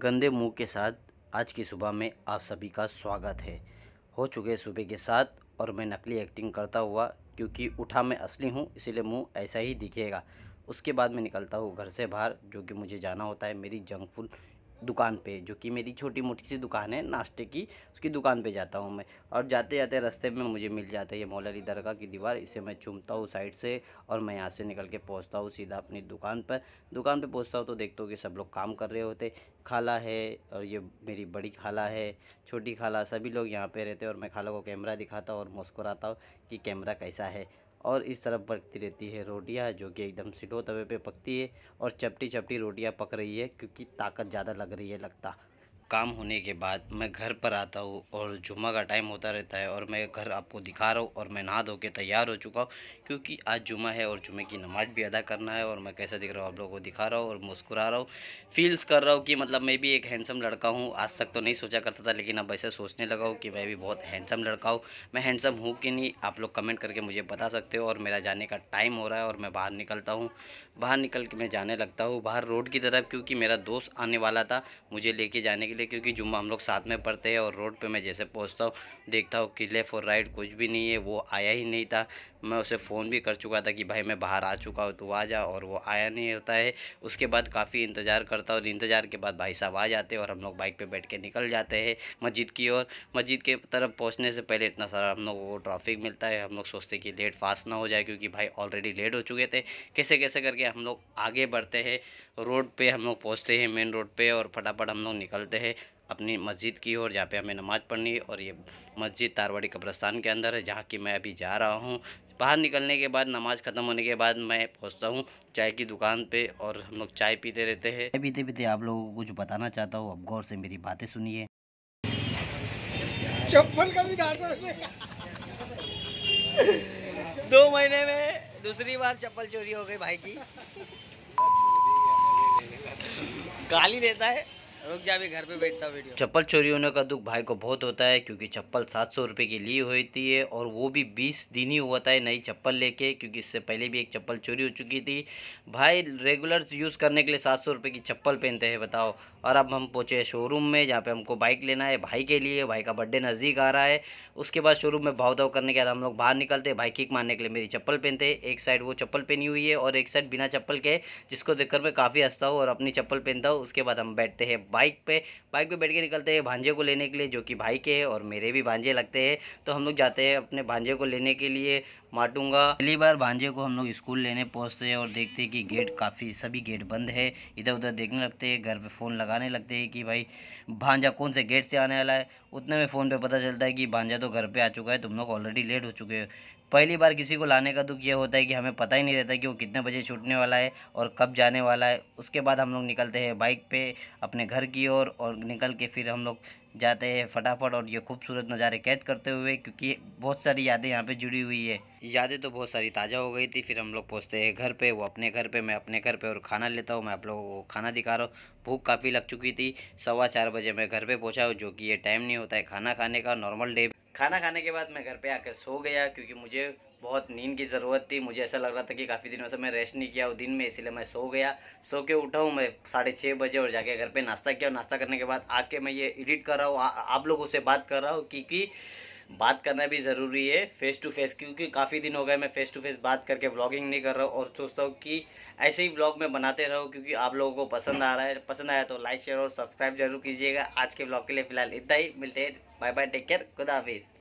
गंदे मुंह के साथ आज की सुबह में आप सभी का स्वागत है हो चुके सुबह के साथ और मैं नकली एक्टिंग करता हुआ क्योंकि उठा मैं असली हूँ इसीलिए मुंह ऐसा ही दिखेगा उसके बाद मैं निकलता हूँ घर से बाहर जो कि मुझे जाना होता है मेरी जंक फूड दुकान पे जो कि मेरी छोटी मोटी सी दुकान है नाश्ते की उसकी दुकान पे जाता हूँ मैं और जाते जाते रास्ते में मुझे मिल जाता है ये मौलर दरगाह की दीवार इसे मैं चूमता हूँ साइड से और मैं यहाँ से निकल के पहुँचता हूँ सीधा अपनी दुकान पर दुकान पर पहुँचता हूँ तो देखता हूँ कि सब लोग काम कर रहे होते खाला है और ये मेरी बड़ी खाला है छोटी खाला सभी लोग यहाँ पर रहते और मैं खाला को कैमरा दिखाता और मुस्कुराता हूँ कि कैमरा कैसा है और इस तरफ पकती रहती है रोटियाँ जो कि एकदम सिटो तवे पे पकती है और चपटी चपटी रोटियाँ पक रही है क्योंकि ताकत ज़्यादा लग रही है लगता काम होने के बाद मैं घर पर आता हूँ और जुम्मा का टाइम होता रहता है और मैं घर आपको दिखा रहा हूँ और मैं नहा धो के तैयार हो चुका हूँ क्योंकि आज जुमा है और जुम्मे की नमाज़ भी अदा करना है और मैं कैसा दिख रहा हूँ आप लोगों को दिखा रहा हूँ और मुस्कुरा रहा हूँ फील्स कर रहा हूँ कि मतलब मैं भी एक हैंडसम लड़का हूँ आज तक तो नहीं सोचा करता था लेकिन अब ऐसे सोचने लगा हूँ कि मैं भी बहुत हैंडसम लड़का हूँ मैं हैंडसम हूँ कि नहीं आप लोग कमेंट करके मुझे बता सकते हो और मेरा जाने का टाइम हो रहा है और मैं बाहर निकलता हूँ बाहर निकल के मैं जाने लगता हूँ बाहर रोड की तरफ क्योंकि मेरा दोस्त आने वाला था मुझे लेके जाने के लिए क्योंकि जुम्मा हम लोग साथ में पढ़ते हैं और रोड पे मैं जैसे पहुंचता हूँ देखता हूँ कि लेफ़्ट और राइट कुछ भी नहीं है वो आया ही नहीं था मैं उसे फ़ोन भी कर चुका था कि भाई मैं बाहर आ चुका हूँ तो आ जा और वो आया नहीं होता है उसके बाद काफ़ी इंतज़ार करता और इंतज़ार के बाद भाई साहब आ जाते हैं और हम लोग बाइक पर बैठ के निकल जाते हैं मस्जिद की ओर मस्जिद के तरफ पहुँचने से पहले इतना सारा हम लोग को ट्रैफिक मिलता है हम लोग सोचते कि लेट फास्ट ना हो जाए क्योंकि भाई ऑलरेडी लेट हो चुके थे कैसे कैसे करके हम लोग आगे बढ़ते हैं रोड पे हम लोग पहुँचते हैं मेन रोड पे और फटाफट हम लोग निकलते हैं है अपनी मस्जिद की ओर जहाँ पे हमें नमाज़ पढ़नी है और ये मस्जिद तारवाड़ी कब्रस्तान के अंदर है जहाँ की मैं अभी जा रहा हूँ बाहर निकलने के बाद नमाज़ ख़त्म होने के बाद मैं पहुँचता हूँ चाय की दुकान पे और हम लोग चाय पीते रहते हैं चाय पीते पीते आप लोगों को कुछ बताना चाहता हूँ अब गौर से मेरी बातें सुनिए चप्पल का भी दो महीने में दूसरी बार चप्पल चोरी हो गई भाई की गाली देता है रुक जा भी घर पे बैठता वीडियो चप्पल चोरी होने का दुख भाई को बहुत होता है क्योंकि चप्पल सात सौ रुपये की ली हुई है और वो भी बीस दिन ही हुआ था नई चप्पल लेके क्योंकि इससे पहले भी एक चप्पल चोरी हो चुकी थी भाई रेगुलर यूज़ करने के लिए सात सौ रुपये की चप्पल पहनते हैं बताओ और अब हम पहुँचे शोरूम में जहाँ पर हमको बाइक लेना है भाई के लिए भाई का बर्थडे नज़दीक आ रहा है उसके बाद शोरूम में भाव दाव करने के बाद हम लोग बाहर निकलते भाई किक मारने के लिए मेरी चप्पल पहनते एक साइड वो चप्पल पहनी हुई है और एक साइड बिना चप्पल के जिसको देखकर मैं काफ़ी हंसता हूँ और अपनी चप्पल पहनता हूँ उसके बाद हम बैठते हैं बाइक पे बाइक पे बैठ के निकलते हैं भांजे को लेने के लिए जो कि भाई के और मेरे भी भांजे लगते हैं तो हम लोग जाते हैं अपने भांजे को लेने के लिए माटूंगा पहली बार भांजे को हम लोग स्कूल लेने पहुंचते हैं और देखते हैं कि गेट काफ़ी सभी गेट बंद है इधर उधर देखने लगते हैं घर पे फ़ोन लगाने लगते हैं कि भाई भांजा कौन से गेट से आने वाला है उतने में फ़ोन पे पता चलता है कि भांजा तो घर पे आ चुका है तुम लोग ऑलरेडी लेट हो चुके हो पहली बार किसी को लाने का दुख तो यह होता है कि हमें पता ही नहीं रहता कि वो कितने बजे छूटने वाला है और कब जाने वाला है उसके बाद हम लोग निकलते हैं बाइक पे अपने घर की ओर और, और निकल के फिर हम लोग जाते हैं फटाफट और ये खूबसूरत नज़ारे कैद करते हुए क्योंकि बहुत सारी यादें यहाँ पे जुड़ी हुई है यादें तो बहुत सारी ताज़ा हो गई थी फिर हम लोग पहुँचते हैं घर पे वो अपने घर पे मैं अपने घर पे और खाना लेता हूँ मैं आप लोगों को खाना दिखा रहा हूँ भूख काफ़ी लग चुकी थी सवा चार बजे मैं घर पर पहुँचा हूँ जो कि ये टाइम नहीं होता है खाना खाने का नॉर्मल डे खाना खाने के बाद मैं घर पर आकर सो गया क्योंकि मुझे बहुत नींद की ज़रूरत थी मुझे ऐसा लग रहा था कि काफ़ी दिनों से मैं रेस्ट नहीं किया उस दिन में इसलिए मैं सो गया सो के उठा हूँ मैं साढ़े छः बजे और जाके घर पे नाश्ता किया और नाश्ता करने के बाद आके मैं ये एडिट कर रहा हूँ आप लोगों से बात कर रहा हूँ क्योंकि बात करना भी ज़रूरी है फेस टू फेस क्योंकि काफ़ी दिन हो गए मैं फ़ेस टू फेस बात करके ब्लॉगिंग नहीं कर रहा हूँ और सोचता हूँ कि ऐसे ही ब्लॉग में बनाते रहो क्योंकि आप लोगों को पसंद आ रहा है पसंद आया तो लाइक शेयर और सब्सक्राइब जरूर कीजिएगा आज के ब्लॉग के लिए फिलहाल इतना ही मिलते हैं बाय बाय टेक केयर खुदा हाफिज़